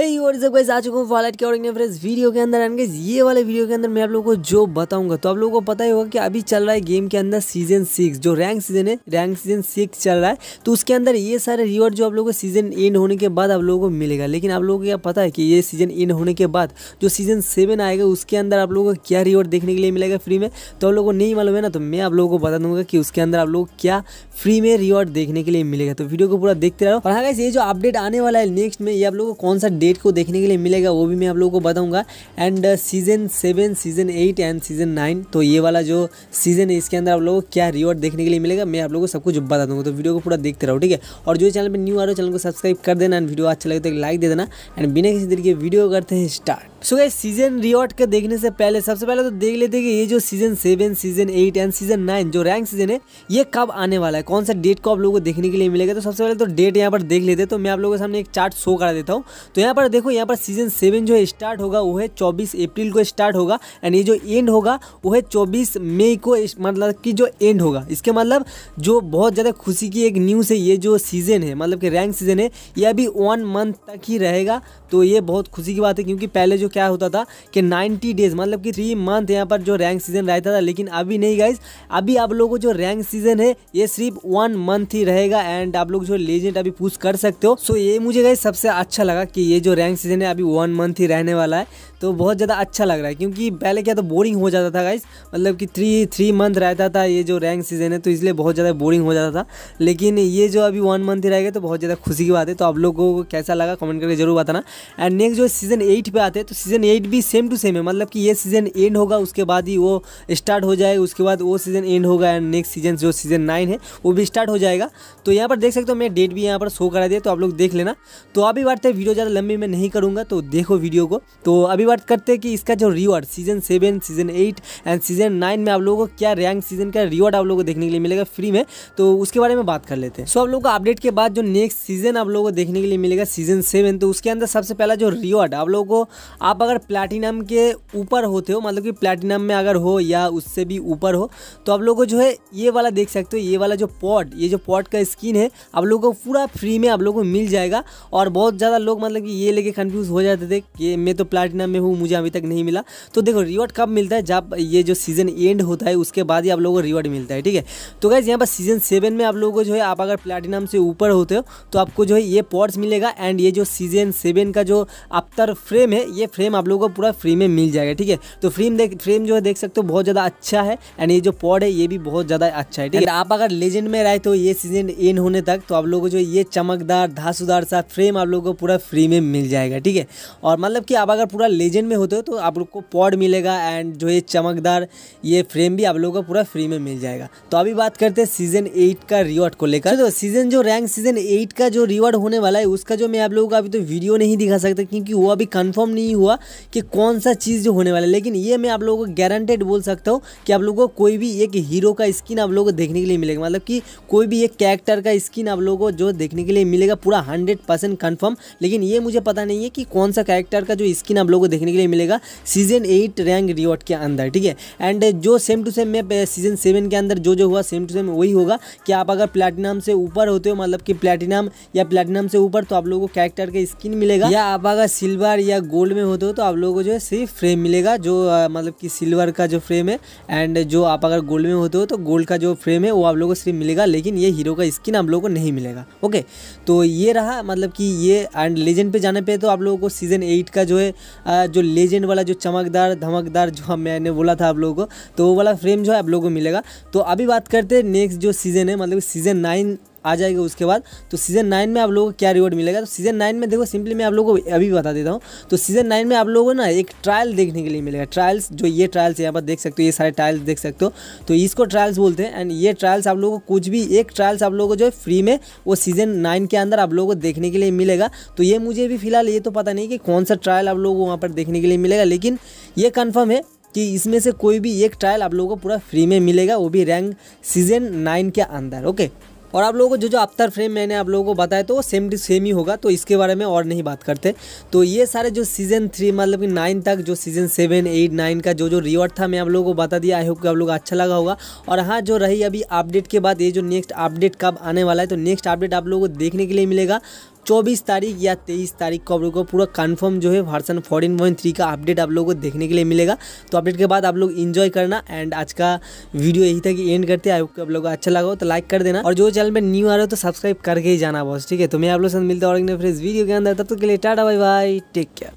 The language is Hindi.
वॉलेट के और वीडियो के अंदर एंड ये वाले वीडियो के अंदर मैं आप लोगों को जो बताऊंगा तो आप लोगों को पता ही होगा कि अभी चल रहा है गेम के अंदर सीजन सिक्स जो रैंक सीजन है रैंक सीजन सिक्स चल रहा है तो उसके अंदर ये सारे रिवॉर्ड जो आप लोगों को सीजन एंड होने के बाद आप लोगों को मिलेगा लेकिन आप लोगों को क्या पता है कि ये सीजन एंड होने के बाद जो सीजन सेवन आएगा उसके अंदर आप लोगों को क्या रिवॉर्ड देखने के लिए मिलेगा फ्री में तो आप लोगों को नहीं मालूम है ना तो मैं आप लोगों को बता दूंगा कि उसके अंदर आप लोग क्या फ्री में रिवॉर्ड देखने के लिए मिलेगा तो वीडियो को पूरा देखते रहो और हाँ ये जो अपडेट आने वाला है नेक्स्ट में ये आप लोगों को कौन सा डे डेट को देखने के लिए मिलेगा वो भी मैं आप लोगों को बताऊंगा and season seven season eight and season nine तो ये वाला जो सीज़न है इसके अंदर आप लोगों को क्या रिवॉर्ड देखने के लिए मिलेगा मैं आप लोगों को सब कुछ बता दूँगा तो वीडियो को पूरा देखते रहो ठीक है और जो चैनल पर न्यू आ रहा हो चैनल को सब्सक्राइब कर देना एंड वीडियो अच्छा लगे तो लाइक दे देना एंड बिना किसी तरीके वीडियो करते हैं start so so, season reward के देखने से पहले सबसे पहले तो देख लेते हैं कि ये जो season seven season eight and season nine जो रैंक सीजन है ये कब आने वाला है कौन सा डेट को आप लोगों को देखने के लिए मिलेगा तो सबसे पहले तो डेट यहाँ पर देख लेते हैं तो मैं आप लोगों के सामने एक चार्ट शो करा देता हूँ तो यहाँ पर देखो यहाँ पर सीजन सेवन जो है स्टार्ट होगा वो है चौबीस अप्रैल को स्टार्ट होगा एंड ये जो एंड होगा वो है चौबीस मई को मतलब कि जो एंड होगा इसके मतलब जो बहुत ज़्यादा खुशी की एक न्यूज़ है ये जो सीज़न है मतलब कि रैंक सीजन है ये अभी वन मंथ तक ही रहेगा तो ये बहुत खुशी की बात है क्योंकि पहले जो जो क्या होता था कि 90 डेज मतलब कि थ्री मंथ यहाँ पर जो रैंक सीजन रहता था लेकिन अभी नहीं गाइज अभी आप लोगों को जो रैंक सीजन है ये सिर्फ वन मंथ ही रहेगा एंड आप लोग जो लेजेंड अभी पूछ कर सकते हो सो ये मुझे गाइज सबसे अच्छा लगा कि ये जो रैंक सीजन है अभी वन मंथ ही रहने वाला है तो बहुत ज़्यादा अच्छा लग रहा है क्योंकि पहले क्या तो बोरिंग हो जाता था गाइज मतलब कि थ्री थ्री मंथ रहता था ये जो रैंक सीजन है तो इसलिए बहुत ज़्यादा बोरिंग हो जाता था लेकिन ये जो अभी वन मंथ ही रहेगा तो बहुत ज़्यादा खुशी की बात है तो आप लोगों को कैसा लगा कमेंट करके जरूर बताना एंड नेक्स्ट जो सीजन एट पे आते हैं तो सीज़न एट भी सेम टू सेम है मतलब कि ये सीज़न एंड होगा उसके बाद ही वो स्टार्ट हो जाएगा उसके बाद वो सीज़न एंड होगा एंड नेक्स्ट सीज़न जो सीज़न नाइन है वो भी स्टार्ट हो जाएगा तो यहाँ पर देख सकते हो मैं डेट भी यहाँ पर शो करा दिया तो आप लोग देख लेना तो अभी बात है वीडियो ज़्यादा लंबी मैं नहीं करूँगा तो देखो वीडियो को तो अभी बात करते हैं कि इसका जो reward season seven season eight and season nine में आप लोगों को क्या रैंक सीज़न का रिवॉर्ड आप लोगों को देखने के लिए मिलेगा फ्री में तो उसके बारे में बात कर लेते हैं सो आप लोगों को अपडेट के बाद जो नेक्स्ट सीज़न आप लोगों को देखने के लिए मिलेगा सीज़न सेवन तो उसके अंदर सबसे पहला जो रिवॉर्ड आप लोगों को आप अगर प्लैटिनम के ऊपर होते हो मतलब कि प्लैटिनम में अगर हो या उससे भी ऊपर हो तो आप लोग को जो है ये वाला देख सकते हो ये वाला जो पॉट ये जो पॉट का स्किन है आप लोगों को पूरा फ्री में आप लोग को मिल जाएगा और बहुत ज़्यादा लोग मतलब कि ये लेके कन्फ्यूज़ हो जाते थे कि मैं तो प्लैटिनम में हूँ मुझे अभी तक नहीं मिला तो देखो रिवॉर्ड कब मिलता है जब ये जो सीज़न एंड होता है उसके बाद ही आप लोगों को रिवॉर्ड मिलता है ठीक है तो गैस यहाँ पर सीज़न सेवन में आप लोगों को जो है आप अगर प्लैटिनम से ऊपर होते हो तो आपको जो है ये पॉट्स मिलेगा एंड ये जो सीज़न सेवन का जो अफ्तर फ्रेम है ये फ्रेम आप लोगों को पूरा फ्री में मिल जाएगा ठीक है तो फ्रेम देख फ्रेम जो है देख सकते हो बहुत ज़्यादा अच्छा है एंड ये जो पॉड है ये भी बहुत ज़्यादा अच्छा है ठीक है आप अगर लेजेंड में रहे तो ये सीजन एन होने तक तो आप लोगों को जो ये चमकदार धासुदार सा फ्रेम आप लोगों को पूरा फ्री में मिल जाएगा ठीक है और मतलब कि आप अगर पूरा लेजेंड में होते हो तो आप लोग को पॉड मिलेगा एंड जो ये चमकदार ये फ्रेम भी आप लोगों को पूरा फ्री में मिल जाएगा तो अभी बात करते हैं सीजन एट का रिवॉर्ड को लेकर तो सीजन जो रैंक सीजन एट का जो रिवॉर्ड होने वाला है उसका जो मैं आप लोगों को अभी तो वीडियो नहीं दिखा सकता क्योंकि वो अभी कन्फर्म नहीं हुआ हुआ कि कौन सा चीज़ जो होने वाला है लेकिन ये मैं आप लोगों को गारंटेड बोल सकता हूँ कि आप लोगों को कोई भी एक हीरो का स्किन आप लोगों को देखने के लिए मिलेगा मतलब कि कोई भी एक कैरेक्टर का स्किन आप लोगों को जो देखने के लिए मिलेगा पूरा हंड्रेड परसेंट कन्फर्म लेकिन ये मुझे पता नहीं है कि कौन सा कैरेक्टर का जो स्किन आप लोगों को देखने के लिए मिलेगा सीजन एट रैंक रिवॉर्ड के अंदर ठीक है एंड जो same to same map season seven के अंदर जो जो हुआ सेम टू सेम वही होगा कि आप अगर प्लेटिनम से ऊपर होते हो मतलब कि प्लेटिनम या प्लेटिनम से ऊपर तो आप लोगों को कैरेक्टर का स्किन मिलेगा या आप अगर सिल्वर या गोल्ड में हो होते हो तो आप लोगों को जो है सिर्फ फ्रेम मिलेगा जो मतलब कि सिल्वर का जो फ्रेम है एंड जो आप अगर गोल्ड में होते हो तो गोल्ड का जो फ्रेम है वो आप लोगों को सिर्फ मिलेगा लेकिन ये हीरो का स्किन आप लोगों को नहीं मिलेगा ओके तो ये रहा मतलब कि ये एंड लेजेंड पे जाने पे तो आप लोगों को सीज़न एट का जो है जो लेजेंड वाला जो चमकदार धमकदार जो मैंने बोला था आप लोगों को तो वो वाला फ्रेम जो है आप लोगों को मिलेगा तो अभी बात करते हैं नेक्स्ट जो सीज़न है मतलब सीज़न नाइन आ जाएगा उसके बाद तो सीज़न नाइन में आप लोगों को क्या रिवॉर्ड मिलेगा तो सीज़न नाइन में देखो सिंपली मैं आप लोगों को अभी बता देता हूँ तो सीज़न नाइन में आप लोगों को ना एक ट्रायल देखने के लिए मिलेगा ट्रायल्स जो ये ट्रायल्स यहाँ पर देख सकते हो ये सारे ट्रायल्स देख सकते हो तो इसको ट्रायल्स बोलते हैं एंड ये ट्रायल्स आप लोगों को कुछ भी एक ट्रायल्स आप लोगों को जो है फ्री में वो सीज़न नाइन के अंदर आप लोगों को देखने के लिए मिलेगा तो ये मुझे भी फिलहाल ये तो पता नहीं कि कौन सा ट्रायल आप लोगों को वहाँ पर देखने के लिए मिलेगा लेकिन ये कन्फर्म है कि इसमें से कोई भी एक ट्रायल आप लोगों को पूरा फ्री में मिलेगा वो भी रैंक सीज़न नाइन के अंदर ओके और आप लोगों को जो जो अफ्तार फ्रेम मैंने आप लोगों को बताया तो वो सेम टू सेम ही होगा तो इसके बारे में और नहीं बात करते तो ये सारे जो सीज़न थ्री मतलब कि नाइन तक जो सीज़न सेवन एट नाइन का जो जो रिवॉर्ड था मैं आप लोगों को बता दिया आई होप कि आप लोग अच्छा लगा होगा और हाँ जो रही अभी अपडेट के बाद ये जो नेक्स्ट अपडेट कब आने वाला है तो नेक्स्ट अपडेट आप लोगों को देखने के लिए मिलेगा चौबीस तारीख या तेईस तारीख को आप लोग को पूरा कन्फर्म जो है वर्सन फोर्टीन पॉइंट थ्री का अपडेट आप लोगों को देखने के लिए मिलेगा तो अपडेट के बाद आप लोग इन्जॉय करना एंड आज का वीडियो यही था कि एंड करते हैं आप आप लोग अच्छा लगा हो तो लाइक कर देना और जो चैनल में न्यू आ रहे हो तो सब्सक्राइब करके ही जाना बस ठीक है तो मैं आप लोग साथ मिलता हूँ और फ्रेंड्स वीडियो के अंदर तब तक तो के लिए ta-ta bye bye take care